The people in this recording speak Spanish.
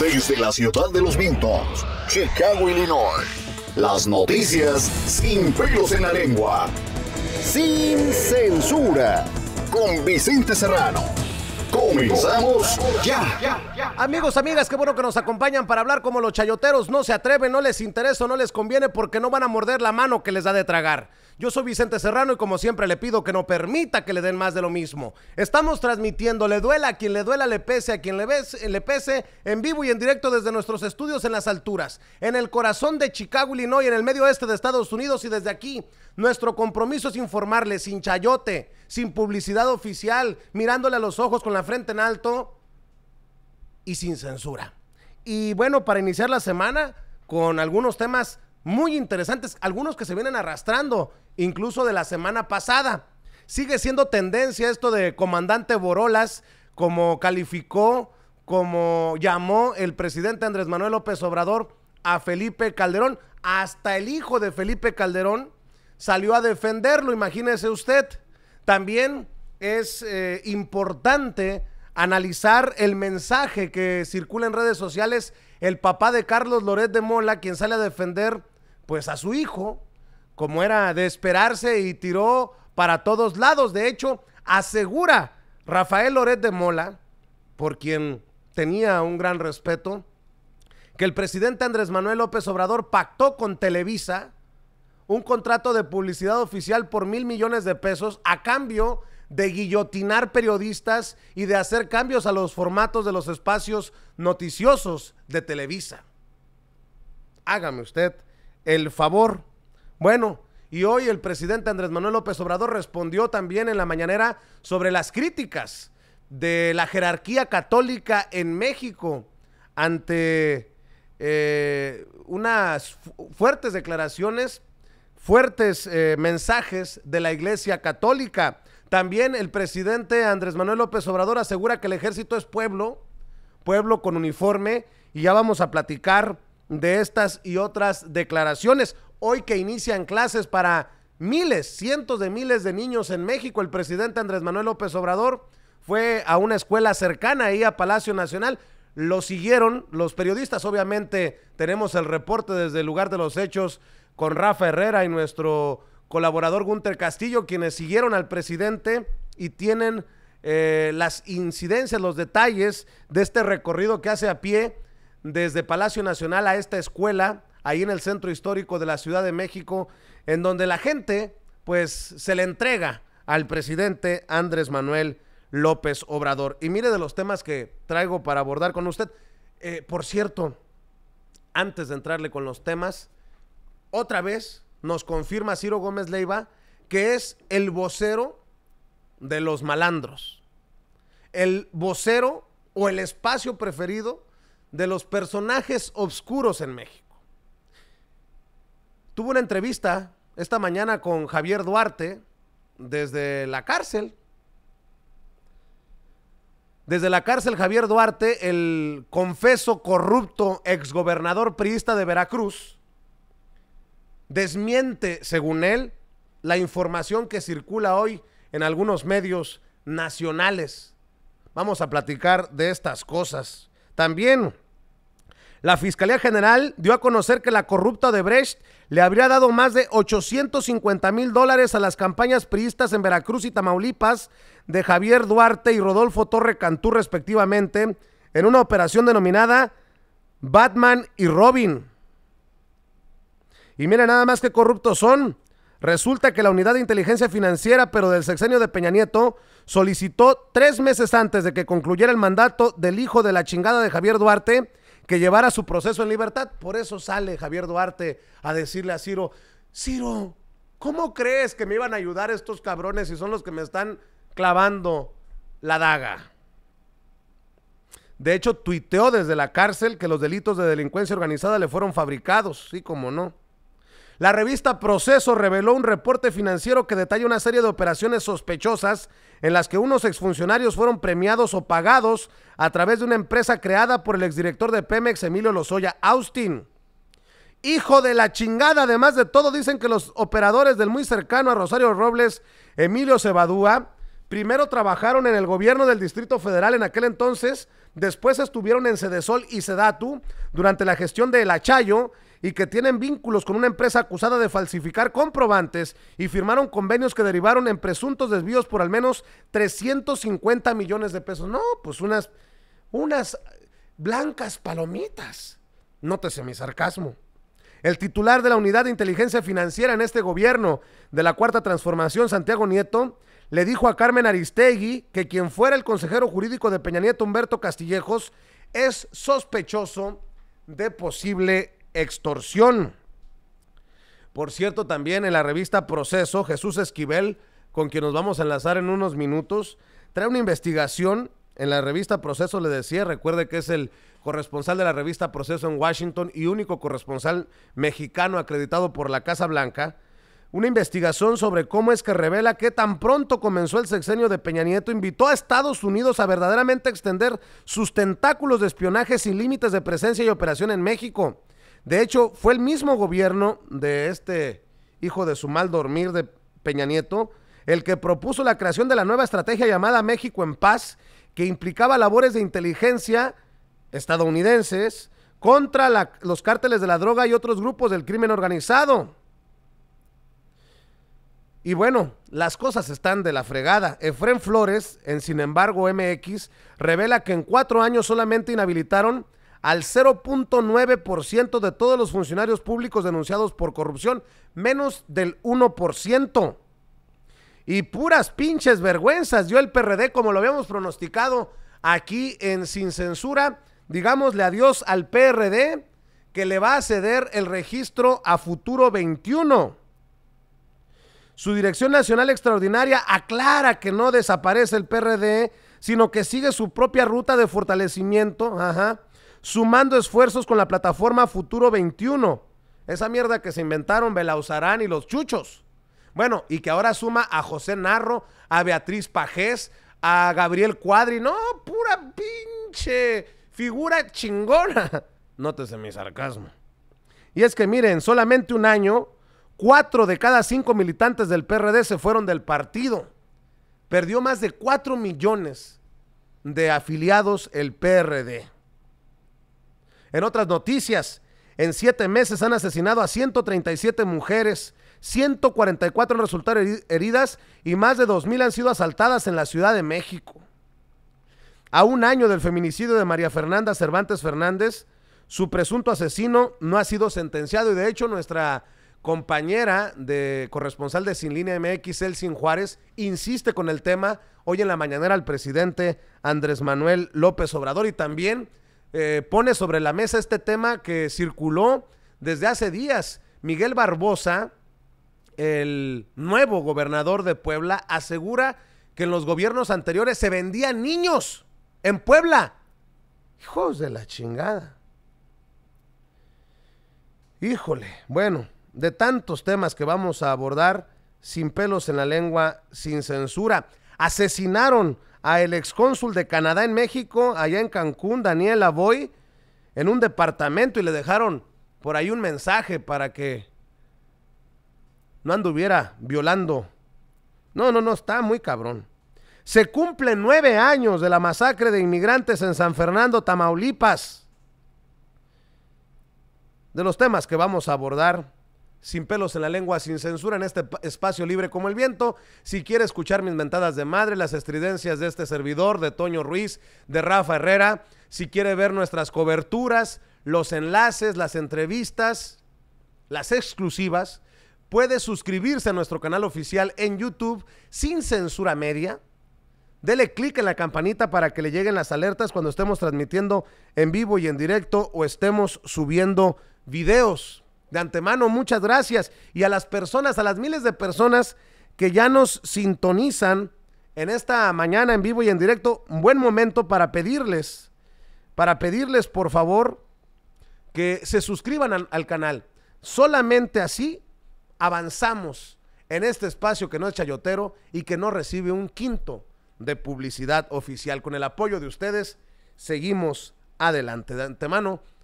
Desde la ciudad de los Vintos, Chicago, Illinois. Las noticias sin pelos en la lengua. Sin censura. Con Vicente Serrano. Comenzamos ya. Amigos, amigas, qué bueno que nos acompañan para hablar como los chayoteros no se atreven, no les interesa, no les conviene porque no van a morder la mano que les da de tragar. Yo soy Vicente Serrano y como siempre le pido que no permita que le den más de lo mismo. Estamos transmitiendo, le duela a quien le duela, le pese a quien le, le pese, en vivo y en directo desde nuestros estudios en las alturas, en el corazón de Chicago, Illinois, en el medio oeste de Estados Unidos y desde aquí. Nuestro compromiso es informarle sin chayote, sin publicidad oficial, mirándole a los ojos con la frente en alto y sin censura. Y bueno, para iniciar la semana con algunos temas muy interesantes, algunos que se vienen arrastrando, incluso de la semana pasada. Sigue siendo tendencia esto de comandante Borolas, como calificó, como llamó el presidente Andrés Manuel López Obrador a Felipe Calderón. Hasta el hijo de Felipe Calderón salió a defenderlo, imagínese usted. También es eh, importante analizar el mensaje que circula en redes sociales el papá de Carlos Loret de Mola, quien sale a defender pues a su hijo, como era de esperarse y tiró para todos lados. De hecho, asegura Rafael Loret de Mola, por quien tenía un gran respeto, que el presidente Andrés Manuel López Obrador pactó con Televisa un contrato de publicidad oficial por mil millones de pesos a cambio de guillotinar periodistas y de hacer cambios a los formatos de los espacios noticiosos de Televisa. Hágame usted el favor. Bueno, y hoy el presidente Andrés Manuel López Obrador respondió también en la mañanera sobre las críticas de la jerarquía católica en México ante eh, unas fuertes declaraciones fuertes eh, mensajes de la Iglesia Católica. También el presidente Andrés Manuel López Obrador asegura que el ejército es pueblo, pueblo con uniforme, y ya vamos a platicar de estas y otras declaraciones. Hoy que inician clases para miles, cientos de miles de niños en México, el presidente Andrés Manuel López Obrador fue a una escuela cercana ahí a Palacio Nacional. Lo siguieron los periodistas, obviamente tenemos el reporte desde el lugar de los hechos con Rafa Herrera y nuestro colaborador Gunter Castillo, quienes siguieron al presidente y tienen eh, las incidencias, los detalles de este recorrido que hace a pie desde Palacio Nacional a esta escuela, ahí en el centro histórico de la Ciudad de México, en donde la gente pues se le entrega al presidente Andrés Manuel López Obrador. Y mire de los temas que traigo para abordar con usted. Eh, por cierto, antes de entrarle con los temas, otra vez nos confirma Ciro Gómez Leiva que es el vocero de los malandros, el vocero o el espacio preferido de los personajes oscuros en México. Tuvo una entrevista esta mañana con Javier Duarte desde la cárcel. Desde la cárcel Javier Duarte, el confeso corrupto exgobernador priista de Veracruz, desmiente, según él, la información que circula hoy en algunos medios nacionales. Vamos a platicar de estas cosas. También la Fiscalía General dio a conocer que la corrupta de Brecht le habría dado más de 850 mil dólares a las campañas priistas en Veracruz y Tamaulipas de Javier Duarte y Rodolfo Torre Cantú respectivamente en una operación denominada Batman y Robin. Y mira nada más que corruptos son. Resulta que la unidad de inteligencia financiera, pero del sexenio de Peña Nieto, solicitó tres meses antes de que concluyera el mandato del hijo de la chingada de Javier Duarte que llevara su proceso en libertad. Por eso sale Javier Duarte a decirle a Ciro, Ciro, ¿cómo crees que me iban a ayudar estos cabrones si son los que me están clavando la daga? De hecho, tuiteó desde la cárcel que los delitos de delincuencia organizada le fueron fabricados, sí como no. La revista Proceso reveló un reporte financiero que detalla una serie de operaciones sospechosas en las que unos exfuncionarios fueron premiados o pagados a través de una empresa creada por el exdirector de Pemex, Emilio Lozoya Austin. Hijo de la chingada, además de todo, dicen que los operadores del muy cercano a Rosario Robles, Emilio Cebadúa, primero trabajaron en el gobierno del Distrito Federal en aquel entonces, después estuvieron en Cedesol y Sedatu durante la gestión de El Achayo y que tienen vínculos con una empresa acusada de falsificar comprobantes y firmaron convenios que derivaron en presuntos desvíos por al menos 350 millones de pesos. No, pues unas, unas blancas palomitas. Nótese mi sarcasmo. El titular de la Unidad de Inteligencia Financiera en este gobierno de la Cuarta Transformación, Santiago Nieto, le dijo a Carmen Aristegui que quien fuera el consejero jurídico de Peña Nieto, Humberto Castillejos, es sospechoso de posible extorsión. Por cierto, también en la revista Proceso, Jesús Esquivel, con quien nos vamos a enlazar en unos minutos, trae una investigación en la revista Proceso, le decía, recuerde que es el corresponsal de la revista Proceso en Washington y único corresponsal mexicano acreditado por la Casa Blanca, una investigación sobre cómo es que revela que tan pronto comenzó el sexenio de Peña Nieto, invitó a Estados Unidos a verdaderamente extender sus tentáculos de espionaje sin límites de presencia y operación en México. De hecho, fue el mismo gobierno de este hijo de su mal dormir de Peña Nieto el que propuso la creación de la nueva estrategia llamada México en Paz, que implicaba labores de inteligencia estadounidenses contra los cárteles de la droga y otros grupos del crimen organizado. Y bueno, las cosas están de la fregada. Efren Flores, en Sin embargo MX, revela que en cuatro años solamente inhabilitaron al 0.9% de todos los funcionarios públicos denunciados por corrupción, menos del 1%. Y puras pinches vergüenzas dio el PRD como lo habíamos pronosticado aquí en Sin Censura. Digámosle adiós al PRD que le va a ceder el registro a Futuro 21. Su Dirección Nacional Extraordinaria aclara que no desaparece el PRD, sino que sigue su propia ruta de fortalecimiento. Ajá sumando esfuerzos con la plataforma Futuro 21. Esa mierda que se inventaron Belauzarán y los chuchos. Bueno, y que ahora suma a José Narro, a Beatriz Pajés, a Gabriel Cuadri. No, pura pinche figura chingona. Nótese mi sarcasmo. Y es que miren, solamente un año, cuatro de cada cinco militantes del PRD se fueron del partido. Perdió más de cuatro millones de afiliados el PRD. En otras noticias, en siete meses han asesinado a 137 mujeres, 144 han resultado heridas y más de 2.000 han sido asaltadas en la Ciudad de México. A un año del feminicidio de María Fernanda Cervantes Fernández, su presunto asesino no ha sido sentenciado y de hecho nuestra compañera de corresponsal de Sin Línea MX, Sin Juárez, insiste con el tema hoy en la mañanera al presidente Andrés Manuel López Obrador y también eh, pone sobre la mesa este tema que circuló desde hace días. Miguel Barbosa, el nuevo gobernador de Puebla, asegura que en los gobiernos anteriores se vendían niños en Puebla. Hijos de la chingada. Híjole, bueno, de tantos temas que vamos a abordar, sin pelos en la lengua, sin censura asesinaron a el excónsul de Canadá en México, allá en Cancún, Daniel Avoy, en un departamento y le dejaron por ahí un mensaje para que no anduviera violando. No, no, no, está muy cabrón. Se cumplen nueve años de la masacre de inmigrantes en San Fernando, Tamaulipas. De los temas que vamos a abordar sin pelos en la lengua, sin censura en este espacio libre como el viento. Si quiere escuchar mis mentadas de madre, las estridencias de este servidor, de Toño Ruiz, de Rafa Herrera, si quiere ver nuestras coberturas, los enlaces, las entrevistas, las exclusivas, puede suscribirse a nuestro canal oficial en YouTube sin censura media. Dele clic en la campanita para que le lleguen las alertas cuando estemos transmitiendo en vivo y en directo o estemos subiendo videos. De antemano, muchas gracias. Y a las personas, a las miles de personas que ya nos sintonizan en esta mañana en vivo y en directo, un buen momento para pedirles, para pedirles por favor que se suscriban al, canal. Solamente así avanzamos en este espacio que no es chayotero y que no recibe un quinto de publicidad oficial. Con el apoyo de ustedes, seguimos adelante. De antemano,